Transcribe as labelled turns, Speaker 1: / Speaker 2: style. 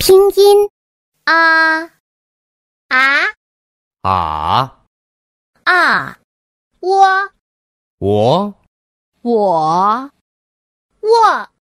Speaker 1: 拼音，啊，啊，啊，啊，我，我，我，我。